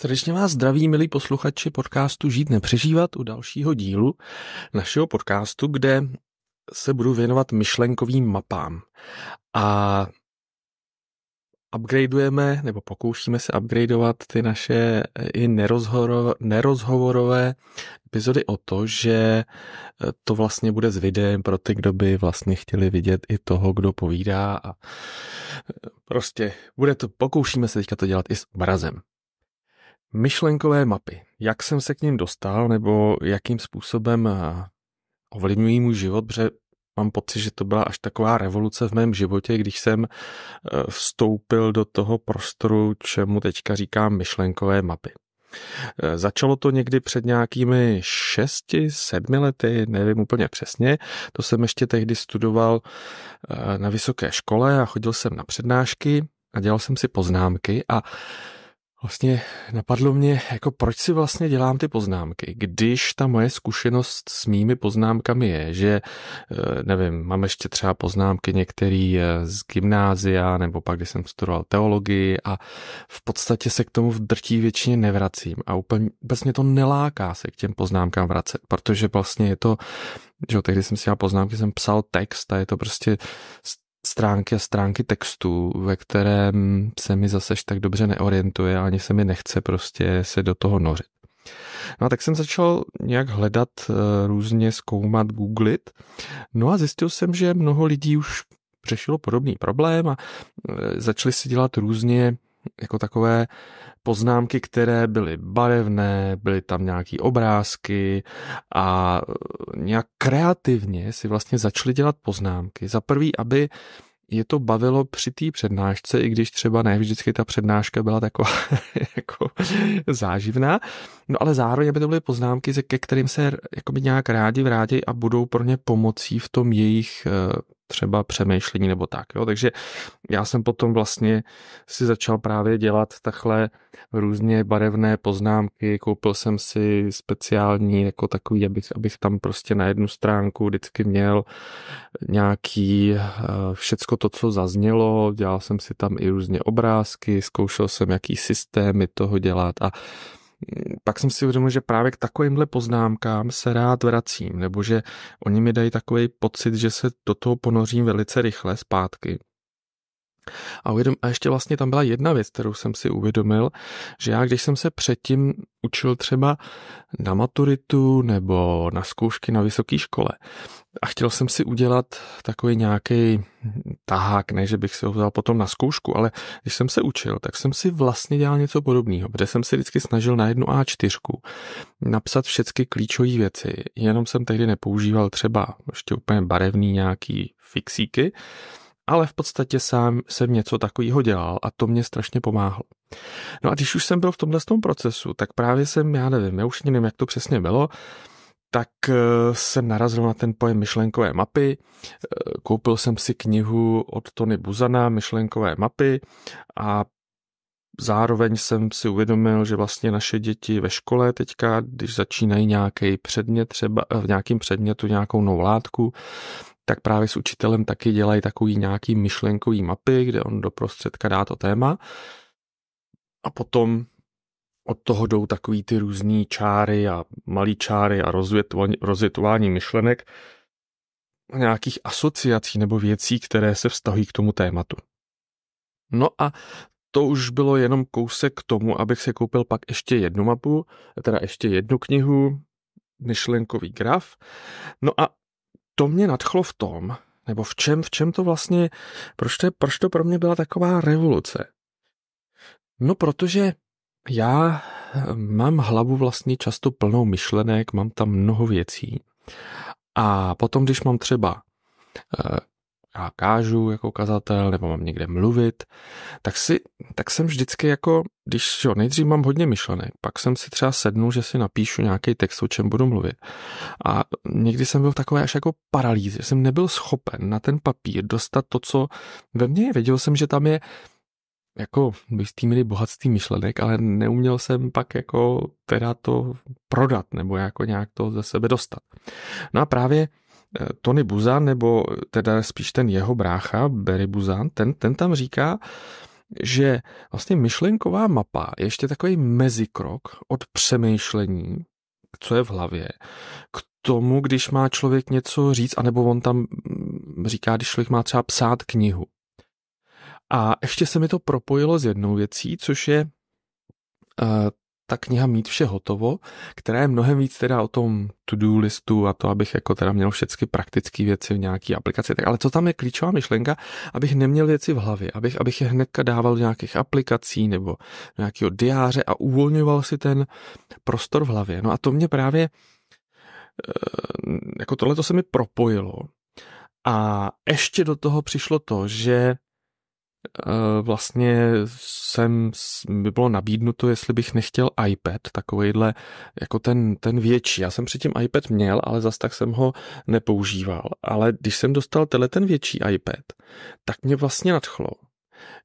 Srdečně vás zdraví, milí posluchači podcastu Žít nepřežívat u dalšího dílu našeho podcastu, kde se budu věnovat myšlenkovým mapám. A upgradeujeme, nebo pokoušíme se upgradeovat ty naše i nerozhovorové, nerozhovorové epizody o to, že eh, to vlastně bude s videem pro ty, kdo by vlastně chtěli vidět i toho, kdo povídá a eh, prostě bude to, pokoušíme se teďka to dělat i s obrazem. Myšlenkové mapy. Jak jsem se k ním dostal, nebo jakým způsobem eh, ovlivňují můj život, protože mám pocit, že to byla až taková revoluce v mém životě, když jsem eh, vstoupil do toho prostoru, čemu teďka říkám myšlenkové mapy. Eh, začalo to někdy před nějakými šesti, sedmi lety, nevím úplně přesně. To jsem ještě tehdy studoval na vysoké škole a chodil jsem na přednášky a dělal jsem si poznámky a Vlastně napadlo mě, jako proč si vlastně dělám ty poznámky, když ta moje zkušenost s mými poznámkami je, že, eh, nevím, mám ještě třeba poznámky některý eh, z gymnázia, nebo pak, když jsem studoval teologii a v podstatě se k tomu v drtí většině nevracím a úplně vůbec mě to neláká se k těm poznámkám vracet, protože vlastně je to, že jo, tehdy jsem si dělal poznámky, jsem psal text a je to prostě stránky a stránky textů, ve kterém se mi zase tak dobře neorientuje, ani se mi nechce prostě se do toho nořit. No a tak jsem začal nějak hledat, eh, různě zkoumat, googlit. No a zjistil jsem, že mnoho lidí už řešilo podobný problém a eh, začali si dělat různě jako takové poznámky, které byly barevné, byly tam nějaký obrázky a eh, nějak kreativně si vlastně začali dělat poznámky. Za prvý, aby je to bavilo při té přednášce, i když třeba ne vždycky ta přednáška byla taková jako záživná, no ale zároveň, aby to byly poznámky, ke kterým se jakoby nějak rádi vrátí a budou pro ně pomocí v tom jejich eh, třeba přemýšlení nebo tak. Jo? Takže já jsem potom vlastně si začal právě dělat takhle různě barevné poznámky, koupil jsem si speciální jako takový, abych, abych tam prostě na jednu stránku vždycky měl nějaký eh, všecko to, co zaznělo, dělal jsem si tam i různě obrázky, zkoušel jsem, jaký systémy toho dělat a pak jsem si uvědomil, že právě k takovýmhle poznámkám se rád vracím, nebo že oni mi dají takový pocit, že se do toho ponořím velice rychle zpátky. A, uvědom, a ještě vlastně tam byla jedna věc, kterou jsem si uvědomil, že já, když jsem se předtím učil třeba na maturitu nebo na zkoušky na vysoké škole a chtěl jsem si udělat takový nějaký tahák, ne, že bych si ho vzal potom na zkoušku, ale když jsem se učil, tak jsem si vlastně dělal něco podobného, protože jsem si vždycky snažil na jednu A4 napsat všechny klíčové věci, jenom jsem tehdy nepoužíval třeba ještě úplně barevný nějaký fixíky, ale v podstatě sám jsem něco takového dělal a to mě strašně pomáhlo. No a když už jsem byl v tomhle tom procesu, tak právě jsem, já nevím, já už nevím, jak to přesně bylo, tak eh, jsem narazil na ten pojem myšlenkové mapy. Eh, koupil jsem si knihu od Tony Buzana, myšlenkové mapy a zároveň jsem si uvědomil, že vlastně naše děti ve škole teďka, když začínají nějaký předmět, třeba eh, v nějakém předmětu nějakou novou látku, tak právě s učitelem taky dělají takový nějaký myšlenkový mapy, kde on do prostředka dá to téma a potom od toho jdou takový ty různé čáry a malý čáry a rozvětování, myšlenek nějakých asociací nebo věcí, které se vztahují k tomu tématu. No a to už bylo jenom kousek k tomu, abych si koupil pak ještě jednu mapu, teda ještě jednu knihu, myšlenkový graf. No a to mě nadchlo v tom, nebo v čem, v čem to vlastně, proč to, proč to pro mě byla taková revoluce. No protože já eh, mám hlavu vlastně často plnou myšlenek, mám tam mnoho věcí. A potom, když mám třeba eh, já kážu jako kazatel, nebo mám někde mluvit, tak, si, tak jsem vždycky jako, když jo, nejdřív mám hodně myšlenek, pak jsem si třeba sednu, že si napíšu nějaký text, o čem budu mluvit. A někdy jsem byl takový až jako paralýz, že jsem nebyl schopen na ten papír dostat to, co ve mně je. Věděl jsem, že tam je jako s tím bohatství myšlenek, ale neuměl jsem pak jako teda to prodat nebo jako nějak to ze sebe dostat. No a právě Eh, Tony Buzan, nebo eh, teda spíš ten jeho brácha, Barry Buzan, ten, ten tam říká, že vlastně myšlenková mapa je ještě takový mezikrok od přemýšlení, co je v hlavě, k tomu, když má člověk něco říct, anebo on tam mm, říká, když člověk má třeba psát knihu. A ještě se mi to propojilo s jednou věcí, což je eh, ta kniha Mít vše hotovo, která je mnohem víc teda o tom to-do listu a to, abych jako teda měl všechny praktické věci v nějaké aplikaci. Tak, ale co tam je klíčová myšlenka, abych neměl věci v hlavě, abych, abych je hnedka dával do nějakých aplikací nebo do nějakého diáře a uvolňoval si ten prostor v hlavě. No a to mě právě, eh, jako tohle to se mi propojilo. A ještě do toho přišlo to, že Eh, vlastně jsem, by bylo nabídnuto, jestli bych nechtěl iPad, takovýhle, jako ten, ten větší. Já jsem předtím iPad měl, ale zas tak jsem ho nepoužíval. Ale když jsem dostal tenhle ten větší iPad, tak mě vlastně nadchlo,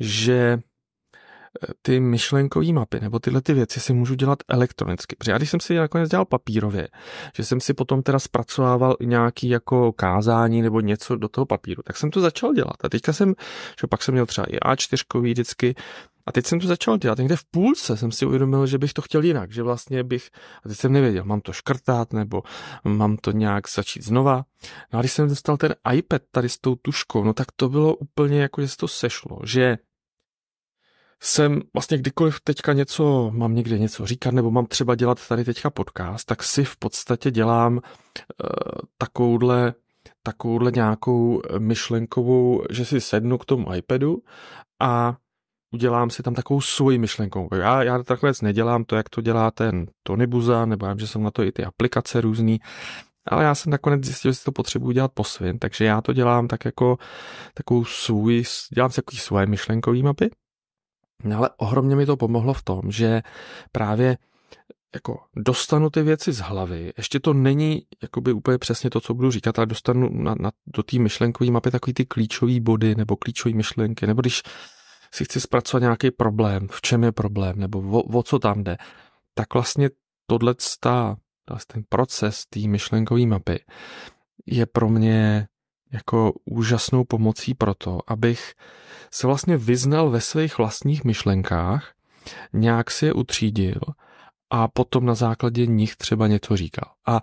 že ty myšlenkové mapy nebo tyhle ty věci si můžu dělat elektronicky. Protože já když jsem si je nakonec dělal papírově, že jsem si potom teda zpracovával nějaký jako kázání nebo něco do toho papíru, tak jsem to začal dělat. A teďka jsem, že pak jsem měl třeba i A4 vždycky, a teď jsem to začal dělat. Někde v půlce jsem si uvědomil, že bych to chtěl jinak, že vlastně bych, a teď jsem nevěděl, mám to škrtat nebo mám to nějak začít znova. No a když jsem dostal ten iPad tady s tou tuškou, no tak to bylo úplně jako, že se to sešlo, že jsem vlastně kdykoliv teďka něco, mám někde něco říkat, nebo mám třeba dělat tady teďka podcast, tak si v podstatě dělám uh, takovouhle, takovouhle nějakou eh, myšlenkovou, že si sednu k tomu iPadu a udělám si tam takovou svoji myšlenkou. Já, já takhle nedělám to, jak to dělá ten Tony Buza, nebo já že jsou na to i ty aplikace různý, ale já jsem nakonec zjistil, že si to potřebuji dělat po svým, takže já to dělám tak jako takovou svůj, dělám si takový svoje myšlenkový mapy No, ale ohromně mi to pomohlo v tom, že právě jako dostanu ty věci z hlavy, ještě to není jakoby úplně přesně to, co budu říkat, ale dostanu na, na, do té myšlenkové mapy takový ty klíčové body nebo klíčové myšlenky, nebo když si chci zpracovat nějaký problém, v čem je problém, nebo o, o co tam jde, tak vlastně tohle ten proces té myšlenkové mapy je pro mě jako úžasnou pomocí pro to, abych se vlastně vyznal ve svých vlastních myšlenkách, nějak si je utřídil a potom na základě nich třeba něco říkal. A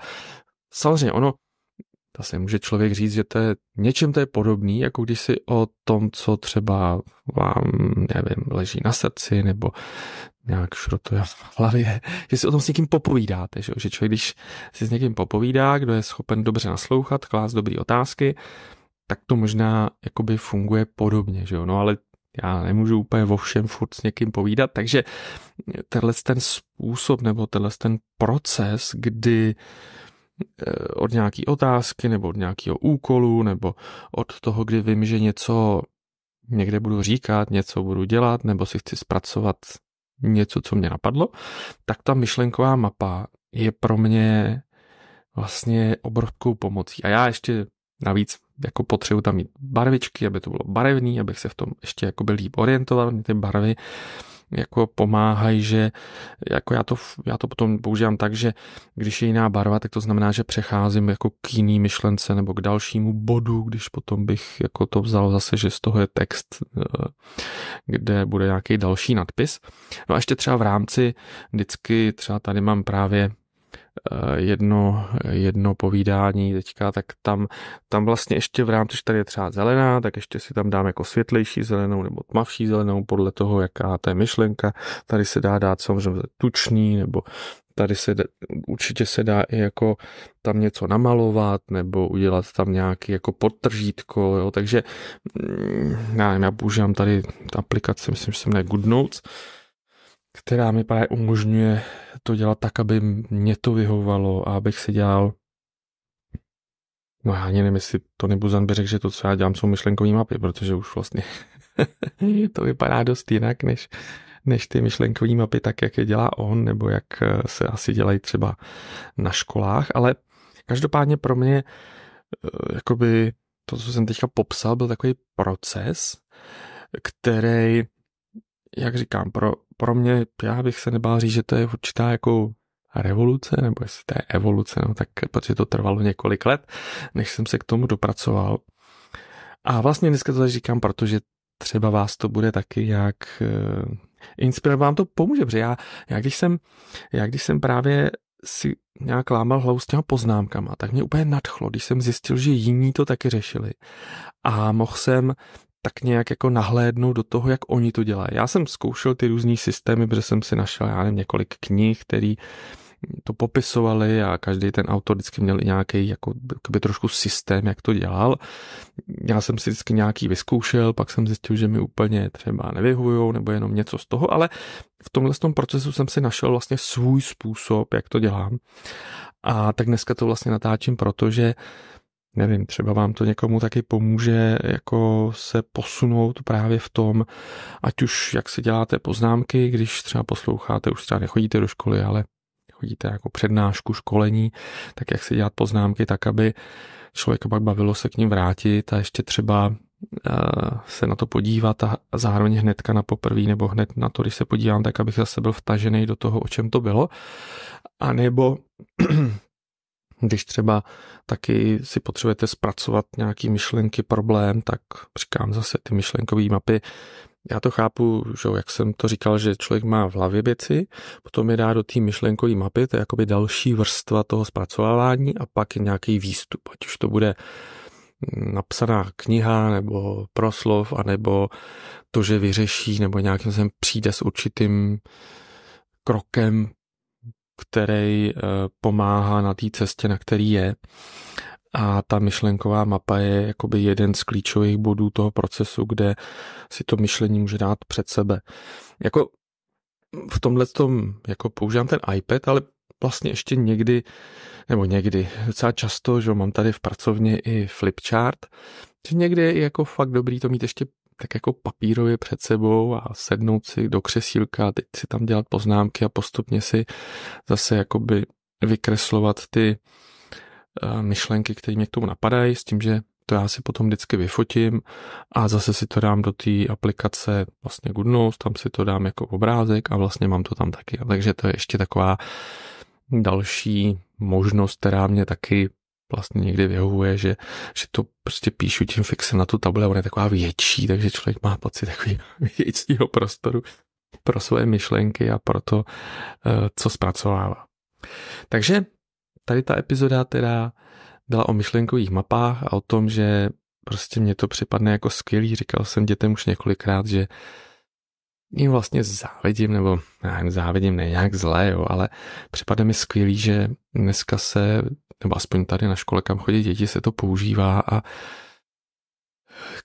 samozřejmě ono, zase může člověk říct, že to je, něčem to je podobný, jako když si o tom, co třeba vám, nevím, leží na srdci, nebo nějak šrotuje v hlavě, že si o tom s někým popovídáte, že, že člověk, když si s někým popovídá, kdo je schopen dobře naslouchat, klást dobrý otázky, tak to možná jakoby funguje podobně, že jo? No ale já nemůžu úplně o všem furt s někým povídat, takže tenhle ten způsob nebo tenhle ten proces, kdy eh, od nějaký otázky nebo od nějakého úkolu nebo od toho, kdy vím, že něco někde budu říkat, něco budu dělat nebo si chci zpracovat něco, co mě napadlo, tak ta myšlenková mapa je pro mě vlastně obrovskou pomocí. A já ještě navíc jako potřebuji tam mít barvičky, aby to bylo barevný, abych se v tom ještě jako líp orientoval, mě ty barvy jako pomáhají, že jako já to, já to potom používám tak, že když je jiná barva, tak to znamená, že přecházím jako k jiný myšlence nebo k dalšímu bodu, když potom bych jako to vzal zase, že z toho je text, eh, kde bude nějaký další nadpis. No a ještě třeba v rámci vždycky třeba tady mám právě Eh, jedno, jedno povídání teďka, tak tam, tam vlastně ještě v rámci, že tady je třeba zelená, tak ještě si tam dám jako světlejší zelenou nebo tmavší zelenou podle toho, jaká to je myšlenka. Tady se dá dát samozřejmě tučný nebo tady se určitě se dá i jako tam něco namalovat nebo udělat tam nějaký jako podtržítko, jo, takže mm, já, nevím, já používám tady aplikaci, myslím, že se jmenuje Good Notes, která mi právě umožňuje to dělat tak, aby mě to vyhovovalo a abych si dělal No já ani nevím, jestli Tony Buzan by řekl, že to, co já dělám, jsou myšlenkové mapy, protože už vlastně to vypadá dost jinak, než, než ty myšlenkové mapy, tak jak je dělá on, nebo jak eh, se asi dělají třeba na školách, ale každopádně pro mě eh, jakoby to, co jsem teďka popsal, byl takový proces, který, jak říkám, pro, pro mě, já bych se nebál říct, že to je určitá jako revoluce, nebo jestli to je evoluce, no tak, protože to trvalo několik let, než jsem se k tomu dopracoval. A vlastně dneska to tady říkám, protože třeba vás to bude taky nějak eh, inspirovat, vám to pomůže, protože já, já, když, jsem, já když jsem právě si nějak lámal hlavu s těma poznámkama, tak mě úplně nadchlo, když jsem zjistil, že jiní to taky řešili. A mohl jsem tak nějak jako nahlédnout do toho, jak oni to dělají. Já jsem zkoušel ty různé systémy, protože jsem si našel, já nevím, několik knih, který to popisovali a každý ten autor vždycky měl nějaký jako, by trošku systém, jak to dělal. Já jsem si vždycky nějaký vyzkoušel, pak jsem zjistil, že mi úplně třeba nevyhovujou nebo jenom něco z toho, ale v tomhle tom procesu jsem si našel vlastně svůj způsob, jak to dělám. A tak dneska to vlastně natáčím, protože uh, Nevím, třeba vám to někomu taky pomůže jako se posunout právě v tom, ať už jak si děláte poznámky, když třeba posloucháte, už třeba nechodíte do školy, ale chodíte jako přednášku, školení, tak jak si dělat poznámky tak, aby člověk pak bavilo se k ním vrátit a ještě třeba eh, se na to podívat a zároveň hnedka na poprvý nebo hned na to, když se podívám, tak abych zase byl vtažený do toho, o čem to bylo. A nebo Když třeba taky si potřebujete zpracovat nějaký myšlenky, problém, tak říkám zase ty myšlenkové mapy. Já to chápu, že jak jsem to říkal, že člověk má v hlavě věci, potom je dá do té myšlenkové mapy, to je jakoby další vrstva toho zpracovávání a pak je nějaký výstup, ať už to bude napsaná kniha nebo proslov, anebo to, že vyřeší nebo nějakým zem přijde s určitým krokem který eh, pomáhá na té cestě, na který je. A ta myšlenková mapa je jakoby jeden z klíčových bodů toho procesu, kde si to myšlení může dát před sebe. Jako v tomhle tom jako používám ten iPad, ale vlastně ještě někdy, nebo někdy, docela často, že mám tady v pracovně i flipchart, že někdy je jako fakt dobrý to mít ještě tak jako papírově před sebou a sednout si do křesílka, teď si tam dělat poznámky a postupně si zase jakoby vykreslovat ty eh, myšlenky, které mě k tomu napadají, s tím, že to já si potom vždycky vyfotím a zase si to dám do té aplikace vlastně Goodnotes, tam si to dám jako obrázek a vlastně mám to tam taky. Takže to je ještě taková další možnost, která mě taky vlastně někdy vyhovuje, že, že to prostě píšu tím fixem na tu tabule, ona je taková větší, takže člověk má pocit takový většího prostoru pro své myšlenky a pro to, eh, co zpracovává. Takže tady ta epizoda teda byla o myšlenkových mapách a o tom, že prostě mě to připadne jako skvělý. Říkal jsem dětem už několikrát, že jim vlastně závidím, nebo já jim závidím, ne nějak zlé, jo, ale připadá mi skvělý, že dneska se, nebo aspoň tady na škole, kam chodí děti, se to používá a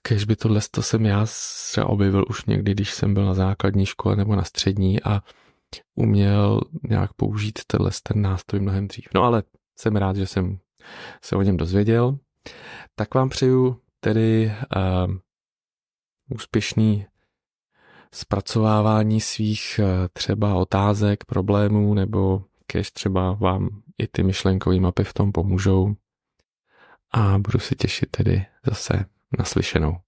kež by tohle to jsem já se objevil už někdy, když jsem byl na základní škole nebo na střední a uměl nějak použít tenhle ten nástroj mnohem dřív. No ale jsem rád, že jsem se o něm dozvěděl. Tak vám přeju tedy uh, úspěšný zpracovávání svých eh, třeba otázek, problémů, nebo kež třeba vám i ty myšlenkové mapy v tom pomůžou. A budu se těšit tedy zase naslyšenou.